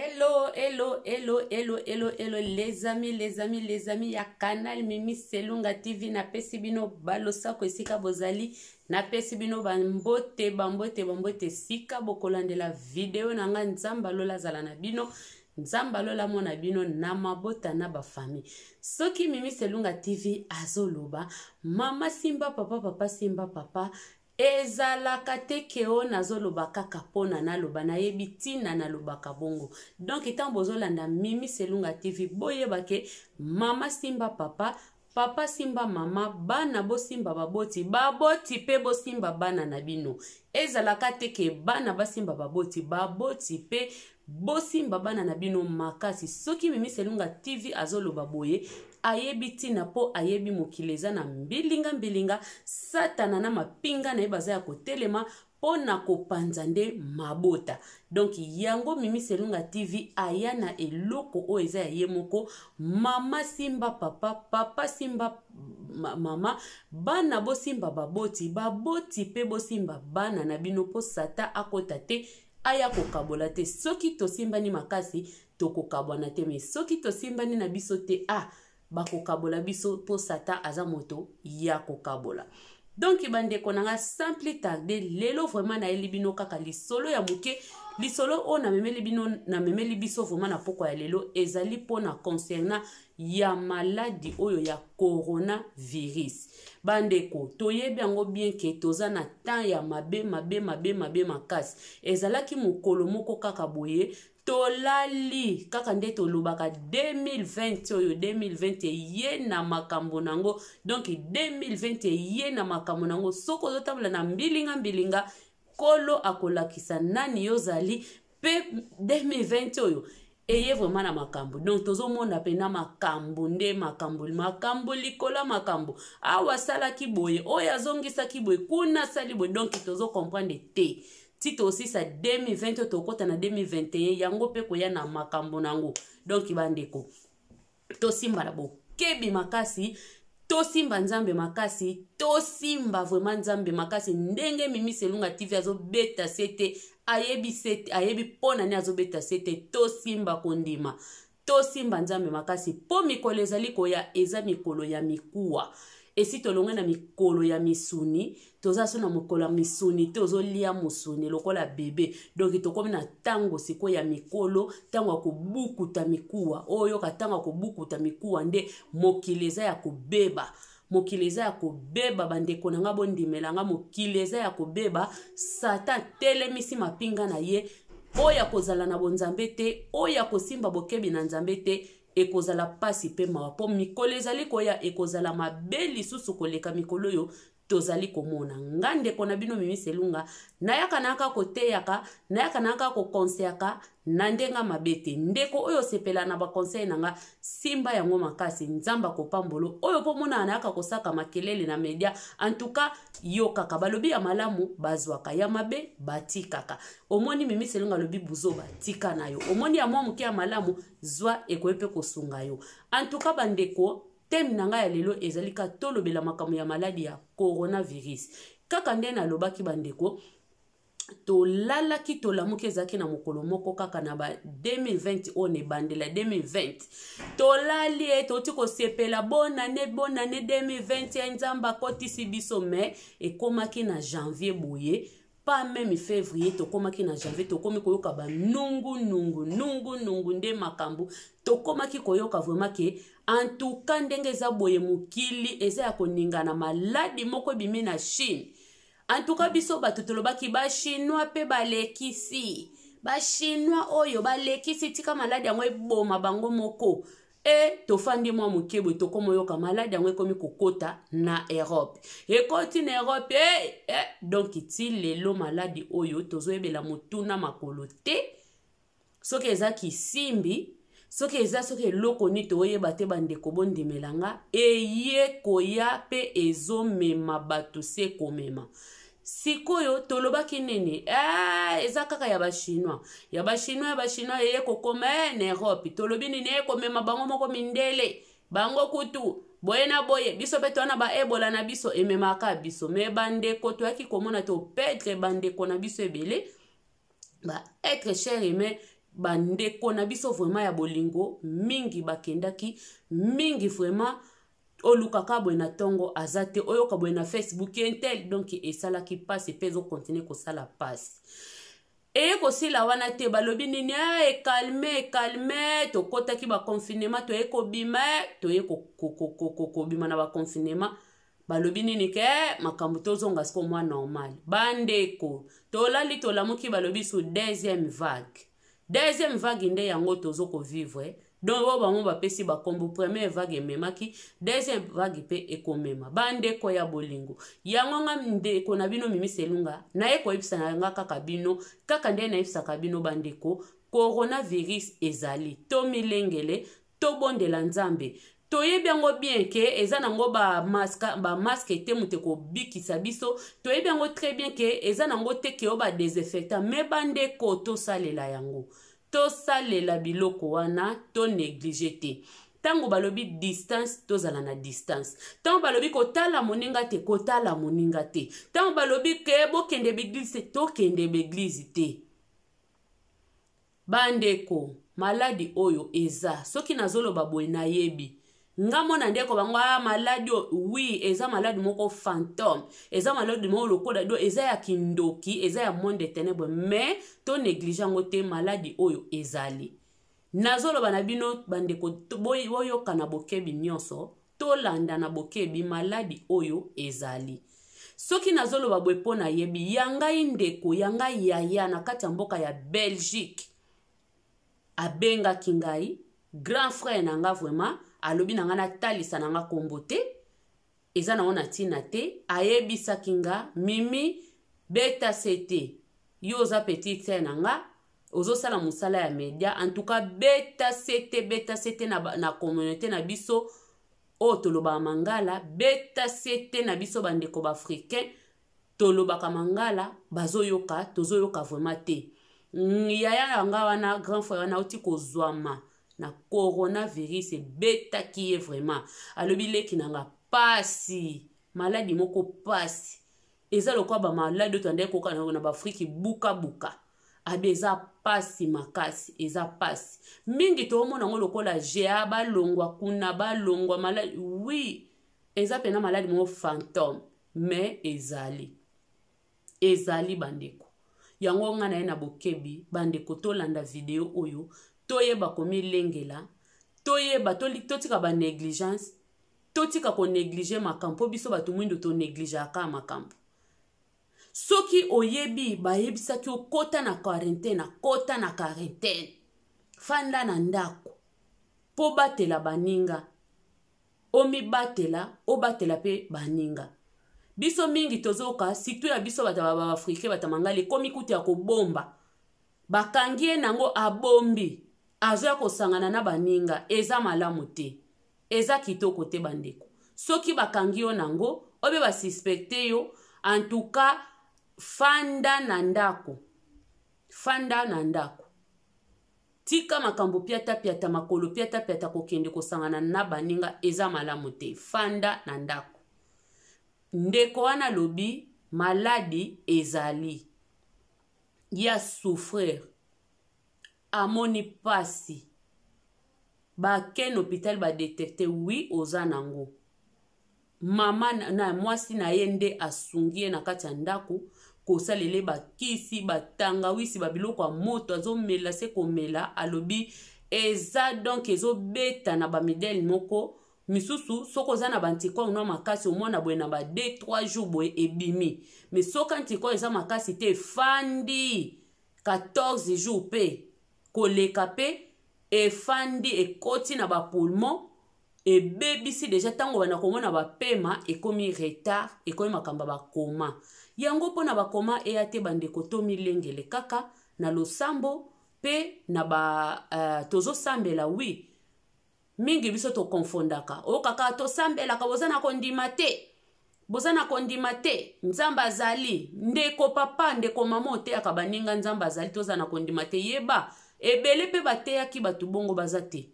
Hello, hello, hello, hello, hello, hello, les amis, les amis, les amis ya canal Mimi Selunga TV napesi bino balosako esika bozali napesi bino bambote bambote bambote esika bokolandela video na nga nzambe alola azala na bino nzambe alola mona bino na mabota na bafami soki Mimi Selunga TV azoloba mama simba papa papa simba papa ezalaka te ke oyo nazoloba kaka mpona naloba nayebi ntina nalobaka bongo donk ntango bozolanda mimi selunga tv boyeba ke mama simba papa papa simba mama bana bosimba baboti baboti mpe bosimba bana na bino ezalaka te ke bana basimba baboti baboti mpe bosimba bana na bino makasi soki mimi selunga tv azoloba boye ayebi ntina mpo ayebi mokili eza na mbilingambilinga satana na mapinga na ye baza ya kotelema mpo na kopanza nde mabota donk yango mimi selunga tv aya na eloko oyo eza ya ye moko mama simba papa papa simba ma, mama bana bosimba baboti baboti mpe bosimba bana na bino mpo sata akota te aya kokabola te soki tosimbani makasi tokokabwana te me soki tosimbani na biso te a ah, bakokabola biso mpo satan aza moto ya kokabola donk bandeko na nga simple tarde lelo vraimen nayeli bino kaka lisolo ya moke lisolo oyo namemeli bino namemeli biso vraimen na pokwa ya lelo ezali mpona concernant ya maladi oyo ya coronavirus bandeko toyebi yango bien ke toza na temps ya mabe mabe mabe mabe makasi ezalaki mokolo moko kaka boye tolali kaka nde tolobaka 2020 oyo 2020 ye na makambo nango donk 2020 ye na makambo nango soki ozotambola na mbilinga mbilinga nkolo akolakisa nani yo ozali mpe 2020 oyo eye vraimen na makambo donc tozomona mpena makambo nde makambo makambo likolo makambo awa asalaki boye oyo azongisaki boye kuna asali boye donk tozokomprendre te ti tosisa 2020 tokɔta na 2021 yango mpe koya na makambo na yango donk bandeko tosimba na bokebi makasi tosimba nzambe makasi tosimba vraiment nzambe makasi ndenge mimi selunga tv azobeta se te ayebi se ayebi mpo na nini azobeta se te tosimba kondima tosimba nzambe makasi mpo mikolo ezali koya eza mikolo ya mikuwa esi tolonge na mikolo ya misuni toza so na mokolo ya misuni te ozolia mosuni lokola bebe donk tokómi na ntango sikoyo ya mikolo ntango ya kobukuta mikuwa oyoka oh, ntango ya kobukuta mikuwa nde mokili eza ya kobeba mokili eza ya kobeba bandeko na nga bondimela nga mokili eza ya kobeba sata atelemisi mapinga na ye oyo akozala na bonzambe te oyo akosimba bokebi na nzambe te ekozala pasi mpe mawa mpo mikolo ezali koya ekozala mabe lisusu koleka mikolo oyo tozali komona nga ndeko na bino mimi selunga nayaka na aka koteyaka nayaka na aka kokonseyaka na ndenga mabe te ndeko oyo osepela na baconseil na nga simba yango makasi nzambe akopambolo oyo mpo monana nayaka kosaka makelele na media antuka yokaka balobi ya malamu bazwaka ya mabe batikaka omoni mimi selunga alobi buzo batika na yo omoni ya mwa moke ya malamu zwa ekoye mpe kosunga yo antuka bandeko teme na ngai ya lelo ezali ka tolobela makambo ya maladi ya coronavirus kaka nde nalobaki bandeko tolalaki tolamuki ezalaki na mokolo moko kaka na ba 2020 oyo na ebandela 2020 tolali e toti kosepela bonane bonane 2020 ya nzambe akotisi biso me ekomaki na janvier boye pas meme février tokomaki na janvier tokomi koyoka banungunungunungunungu nde makambo tokomaki koyoka vraimen ke antuka ndenge eza boye mokili eza ya koningana maladi moko ebimi na chine antuka biso bato tolobaki bachinois mpe balekisi bachinois oyo balekisi tika maladi yango eboma bango moko e tofandi mwa moke boye tokoma oyoka maladi yango ekomi kokota na erope ekoti na erope e, e donk ti lelo maladi oyo tozoyebela motuna makolo te soki eza kisimbi soki eza soki eloko nini toyeba te bandeko bondimela nga eye koya mpe ezomema bato se komema sikoyo tolobaki nini eh, eza kaka ya bachinois ya bachinois ya bachinois eye kokoma e na europe tolobi nini eye komema bango moko mindele bango kutu boye na boye biso mpe towana baebola na biso ememaka biso me bandeko toyaki komona topetre bandeko na biso ebele baetre cher humain bandeko na biso vraimen ya bolingo mingi bakendaki mingi vraimen olukaka boye na ntongo aza te oyoka boye na facebook ye ntel donk esalaki mpasi mpe ezokontinue kosala mpasi eye kosila wana te balobi nini a ah, ekalme ekalme tokɔtaki baconfinema toye kobima toye kobima na baconfinema balobi nini ke makambo tozonga siko mwa normal bandeko tolali tolamuki balobi su deuxième vague deuxième vague nde yango tozo kovivre eh? donc oyo bango bapesi bakombo première vague ememaki deuxième vague mpe ekomema bandeko ya bolingo yango nga ndeko na bino mimisa elunga naye koyebisa nanga kaka bino kaka nde nayebisaka bino bandeko coronavirus ezali tomilengele tobondela nzambe toyebi yango bien ke eza nango bamaske ba ete moto ekobikisa biso toyebi yango très bien ke eza nango te ke yo badesinfectant me bandeko tosalela yango tosalela biloko wana tonéglige te ntango balobi distance tozala na distance ntango balobi kotala moninga te kotala moninga te ntango balobi ke bokende beglize te tokende beglize te bandeko maladi oyo eza soki nazoloba boye nayebi nga mona ndeko bango a maladi wi eza maladi moko fantôme eza maladi moko lokola do eza ya kindoki eza ya monde ténèbre mais to néglige yango te maladi oyo ezali nazoloba na bino bandeko boyoka na bokebi nyonso tolanda na bokebi maladi oyo ezali soki nazoloba boye mpo nayebi yangai ndeko yangai yaya na kati ya mboka ya belgique abengaki ngai grand frère na nga vraiment alobi na nga natalisa na nga nkombo te eza nango na ntina te ayebisaki nga mimi beta sete yo oza petite na nga ozosala mosala ya media antuka beta sete beta sete na, na communauté na biso oyo tolobaka mangala beta sete na biso bandeko baafricain tolobaka mangala bazoyoka tozoyoka vraimen te mm, yaya yanga wana grand frère wana auti kozwama na coronavirus ebetaki ye vraiment alobi leki nanga pasi maladi moko pasi eza lokola bamaladi oyo tandai koka na baafriki bukabuka abe eza pasi makasi eza pasi mingi toomona yango lokola gea balongwa kuna balongwa maladi wi eza pena maladi moko fantome me ezali ezali bandeko yango ngai na ye na bokebi bandeko tolanda video oyo toyeba komilengela toyeba totika banégligence totika konéglige makambo mpo biso bato mwindo tonégligeaka makambo soki oyebi bayebisaki okɔta na quarantaine akɔta na quarantaine fanda na ndako mpo batela baninga omibatela obatela mpe baninga biso mingi tozoka surtout ya biso bato baafrikain batamangala ekomi kutu ya kobomba bakangi ye nango abombi azoya kosangana na baninga eza malamu te eza kitoko te bandeko soki bakangi yo nango obe basuspekte yo antuka fanda na ndako fanda na ndako tika makambo piatapiata makolo piatapiata kokende kosangana na baninga eza malamu te fanda na ndako ndeko wana alobi maladi ezali ya souffrire amoni mpasi bake na hôpital badetekte wi oza nango mama na, na mwasi na ye nde asungi ye na kati ya ndako kosalele bakisi batangawisi babiloko ya moto azomela se komela alobi eza donk ezobeta na bamidele moko misusu soki oza na banticorps na makasi omona boye na ba 2 3 jour boye ebimi me soki anticorps eza makasi te efandi 14 jour mpe koleka mpe efandi ekoti na bapulmon ebebisi deja ntango bana komona bapema ekomi retard ekomi makambo ya bakoma yango mpona bakoma eya te bandeko tomilengele kaka na losambo mpe na ba uh, tozosambela wi mingi biso tokonfondaka oyo kaka tosambelaka boza na kondima te boza na kondima te nzambe azali ndeko papa ndeko mama oteyaka baninga nzambe azali toza na kondima te yeba ebele mpe bateyaki bato bongo baza te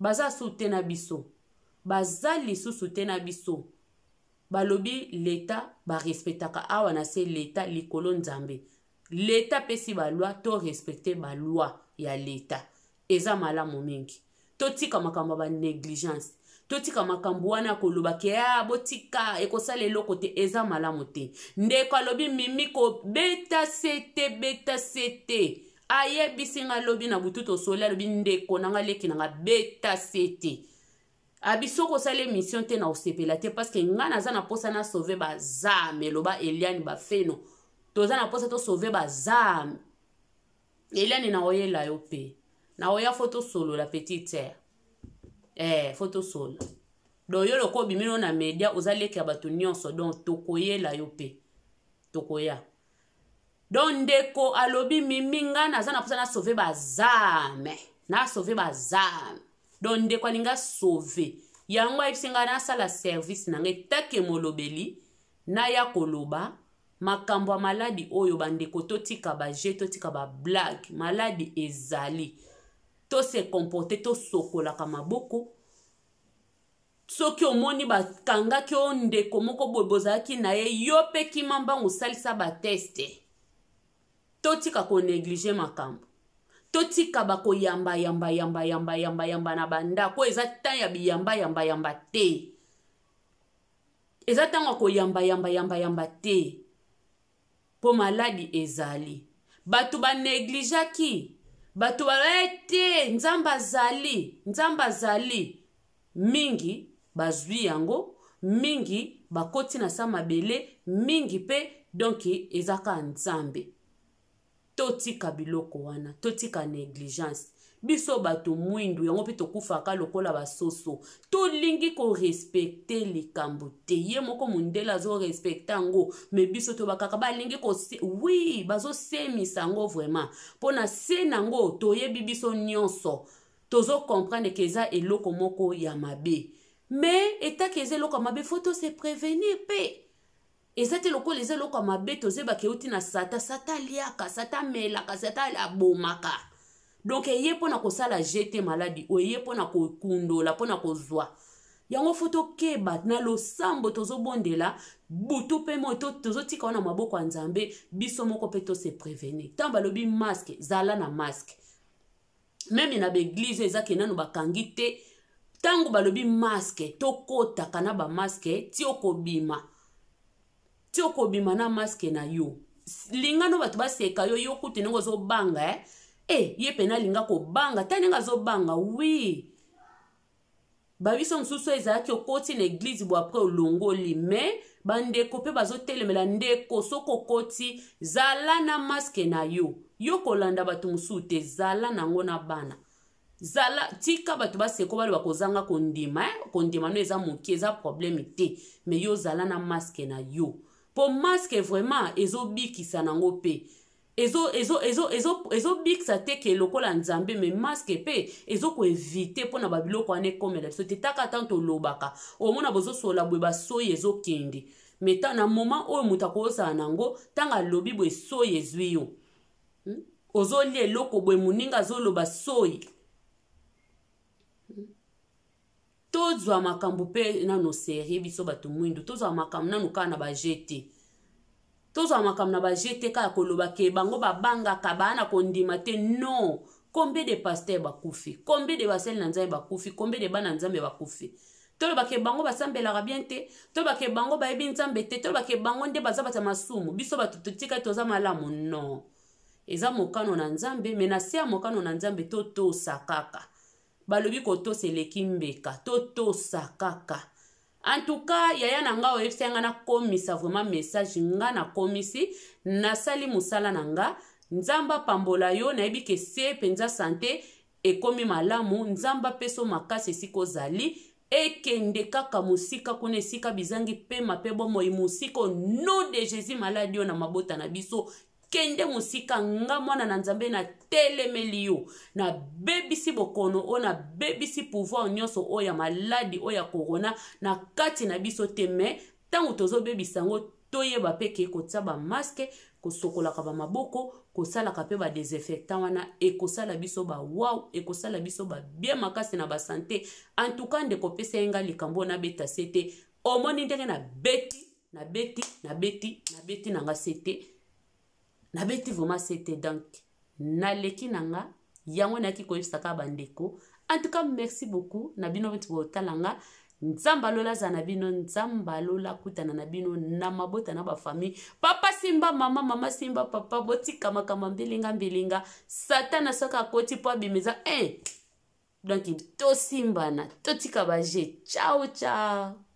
baza su te na biso baza lisusu te na biso balobi leta barespectaka awa na se leta likolo nzambe leta pesi balwa to respecte balwa ya leta eza malamu mingi totika makambo ya banégligence totika makambo wana kolobaki ya botika ekosala eloko te eza malamu te ndeko alobi mimi kobeta se te beta se te ayebisi nga lobi na butu tosoli alobi ndeko na nga leki na nga beta se te abi soki osala émission te na osepela te parceke nga naza na mposa na sauve bazame eloba eliane bafeno toza na mposa tosauve bazame eliane na oyela yo mpe na oya fo tosolola petitère eh, fo tosola don yo lokola obimino na media oza leki ya bato nyonso donc tokoyela yo mpe tokoya don ndeko alobi mimi ngai naza na mposa nasauve bazame nasauve bazame don ndeko alingi asauve yango ayebisi ngai nasala service na ngai take molobeli naya koloba makambo ya maladi oyo bandeko totika baje totika bablage maladi ezali tose komporte tosokolaka maboko soki omoni bakangaki oyo ndeko moko boye bozalaki na ye yo mpe kima mbango osalisa bateste totika koneglige makambo totika bakoyamba yamba yamba yamba yamba yamba na bandako eza ntan ya biyamba yamba yamba te eza ntango ya koyamba yamba yamba yamba te mpo maladi ezali bato banegligeaki bato balaya te nzambe azali nzambe azali mingi bazwi yango mingi bakoti na sa mabele mingi mpe donki eza kaka nzambe totika biloko wana totika négligence biso bato mwindu yango mpe tokufaka lokola basoso tolingi korespekte likambo te ye moko mondele azorespekte yango me biso tobakaka balingi kose wi bazosemisa yango vraiment mpo na se nango toyebi biso nyonso tozokomprendre ke eza eloko moko ya mabe me etaki eza eloko ya mabe fo tose prevenir mpe eza te lokola eza eloko ya mabe tozeba keuti na sata sata aliaka sata amelaka sata abomaka donk eye mpona kosala je te maladi o eye mpona kokundola mpona kozwa yango fo tokeba na losambo tozobondela butu mpe moi tozotika wana maboko ya nzambe biso moko mpe tose preveni ntango balobi maske zala na maske meme na baeglize eza ke nano bakangi te ntango balobi maske tokotaka na bamaske ti okobima si okobima na maske na yo lingano bato baseka yo yo kuti ndenge ozobanga eh? e ye pene alinga kobanga ta ndenge azobanga wi babiso mosusu ezalaki okoti na eglize bo apres olongoli me bandeko mpe bazotelemela ndeko soki okoti zala na maske na yo yo kolanda bato mosusu te zala nango na bana zala tika bato baseko baloba kozanga kondima eh? kondima no eza moke eza probleme te me yo zala na maske na yo mpo maske vraiment ezobikisa nango mpe ezobikisa ezo, ezo, ezo, ezo, ezo te ke lokola nzambe me maske mpe ezokoevite mpona babiloko wana ekomela biso te taka tan tolobaka omona bozosola boye basoi ezokende me na moma oyo moto akozala nango ntango alobi boye soi ezwi yo hmm? ozolia eloko boye moninga azoloba soi tozwa makambo mpe nano serie biso bato mwindu tozwa makambo nano kaka na baje te tozwa makambo na baje te kaka koloba ke bango babangaka baa na kondima te non kombe de paster bakufi kombe de basali na nzambe bakufi kombe de bana nzambe bakufi tolobaka bango basambelaka bien te tolobaka bango bayebi nzambe te tolobaka bango nde baza bato ya masumu biso bato totika toza malamu non eza mokano na nzambe me na se ya mokano na nzambe totosa kaka to balobi kotosa eleki mbeka totosa kaka antuka yaya na nga oyebisi yanga nakomisa vraiment message nga nakomisi nasali mosala na nga nzambe apambola yo nayebi ke se mpenza sante ekomi malamu nzambe apeso makasi esika ozali ekende kaka mosika kuna esika bizangi pema mpe bomoi mosika o no de jésus maladi oyo na mabota na biso kende mosika nga mwana na nzambe natelemeli yo nabebisi bokono oyo nabebisi pouvoir nyonso oyo ya maladi oyo ya korona na kati na biso te me ntango tozobebisa yango toyeba mpe ke kotia bamaske kosokolaka bamaboko kosalaka mpe badesinfectant wana ekosala biso bawau ekosala biso babien makasi na basante antuka ndeko opesa ye nga likambo nabeta se te omoni ndenge nabeti nabeti nabeti nabeti nanga se te nabeti vraimen sete donc naleki na nga yango nayaki koyebisa bandeko en tout cas merci beaucoup na bino beti botala nga nzambe alola na bino nzambe alola akutana na bino na mabota na bafamille papa simba mama mama simba papa botikamakaama mbilinga mbilinga satana soki akoti po abima eza e eh. donk tosimbana totika baje ciao ciao